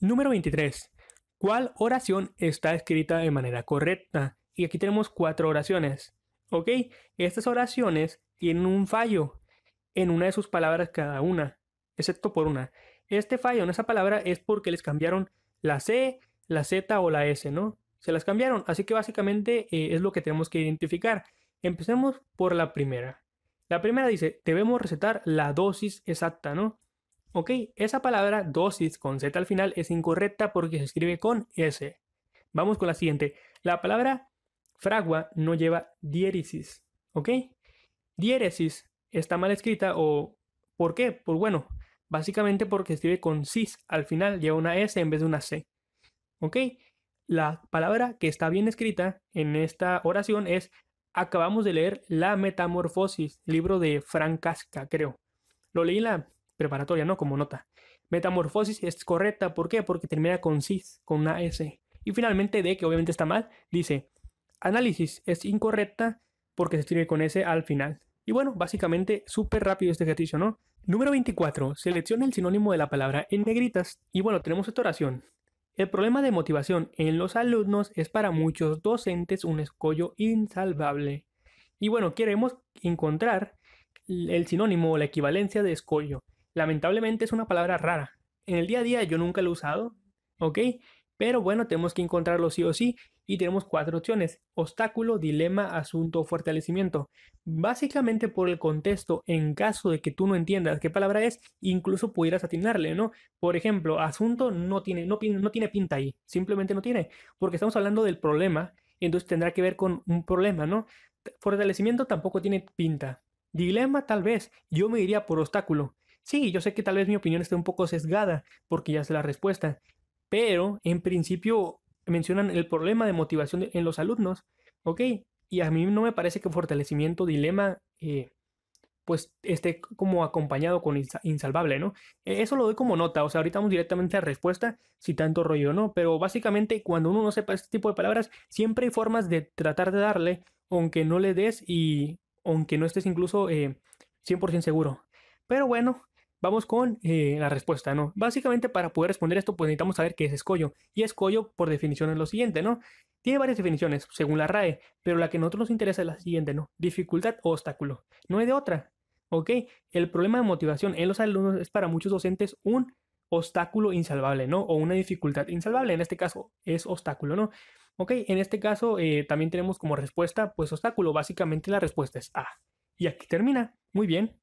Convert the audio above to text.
Número 23. ¿Cuál oración está escrita de manera correcta? Y aquí tenemos cuatro oraciones. ¿Ok? Estas oraciones tienen un fallo en una de sus palabras cada una, excepto por una. Este fallo en esa palabra es porque les cambiaron la C, la Z o la S, ¿no? Se las cambiaron. Así que básicamente eh, es lo que tenemos que identificar. Empecemos por la primera. La primera dice, debemos recetar la dosis exacta, ¿no? Ok, esa palabra dosis con Z al final es incorrecta porque se escribe con S. Vamos con la siguiente. La palabra fragua no lleva diéresis. ¿Ok? Diéresis está mal escrita o... ¿Por qué? Pues bueno, básicamente porque escribe con cis al final, lleva una S en vez de una C. ¿Ok? La palabra que está bien escrita en esta oración es acabamos de leer La Metamorfosis, libro de Frank creo. Lo leí la preparatoria, ¿no? Como nota. Metamorfosis es correcta, ¿por qué? Porque termina con cis, con una S. Y finalmente D, que obviamente está mal, dice, análisis es incorrecta porque se escribe con S al final. Y bueno, básicamente súper rápido este ejercicio, ¿no? Número 24. Selecciona el sinónimo de la palabra en negritas. Y bueno, tenemos esta oración. El problema de motivación en los alumnos es para muchos docentes un escollo insalvable. Y bueno, queremos encontrar el sinónimo o la equivalencia de escollo. Lamentablemente es una palabra rara. En el día a día yo nunca lo he usado, ¿ok? Pero bueno, tenemos que encontrarlo sí o sí y tenemos cuatro opciones. Obstáculo, dilema, asunto o fortalecimiento. Básicamente por el contexto, en caso de que tú no entiendas qué palabra es, incluso pudieras atinarle, ¿no? Por ejemplo, asunto no tiene, no, tiene pinta ahí, simplemente no tiene, porque estamos hablando del problema, entonces tendrá que ver con un problema, ¿no? Fortalecimiento tampoco tiene pinta. Dilema tal vez, yo me iría por obstáculo, Sí, yo sé que tal vez mi opinión esté un poco sesgada, porque ya es la respuesta, pero en principio mencionan el problema de motivación en los alumnos, ¿ok? Y a mí no me parece que fortalecimiento, dilema, eh, pues esté como acompañado con insalvable, ¿no? E, eso lo doy como nota, o sea, ahorita vamos directamente a respuesta, si tanto rollo no, pero básicamente cuando uno no sepa este tipo de palabras, siempre hay formas de tratar de darle, aunque no le des y aunque no estés incluso 100% eh, seguro. Pero bueno, Vamos con eh, la respuesta, ¿no? Básicamente para poder responder esto, pues necesitamos saber qué es escollo. Y escollo, por definición, es lo siguiente, ¿no? Tiene varias definiciones, según la RAE, pero la que a nosotros nos interesa es la siguiente, ¿no? Dificultad o obstáculo. No hay de otra, ¿ok? El problema de motivación en los alumnos es para muchos docentes un obstáculo insalvable, ¿no? O una dificultad insalvable, en este caso es obstáculo, ¿no? Ok, en este caso eh, también tenemos como respuesta, pues obstáculo, básicamente la respuesta es A. Y aquí termina, muy bien.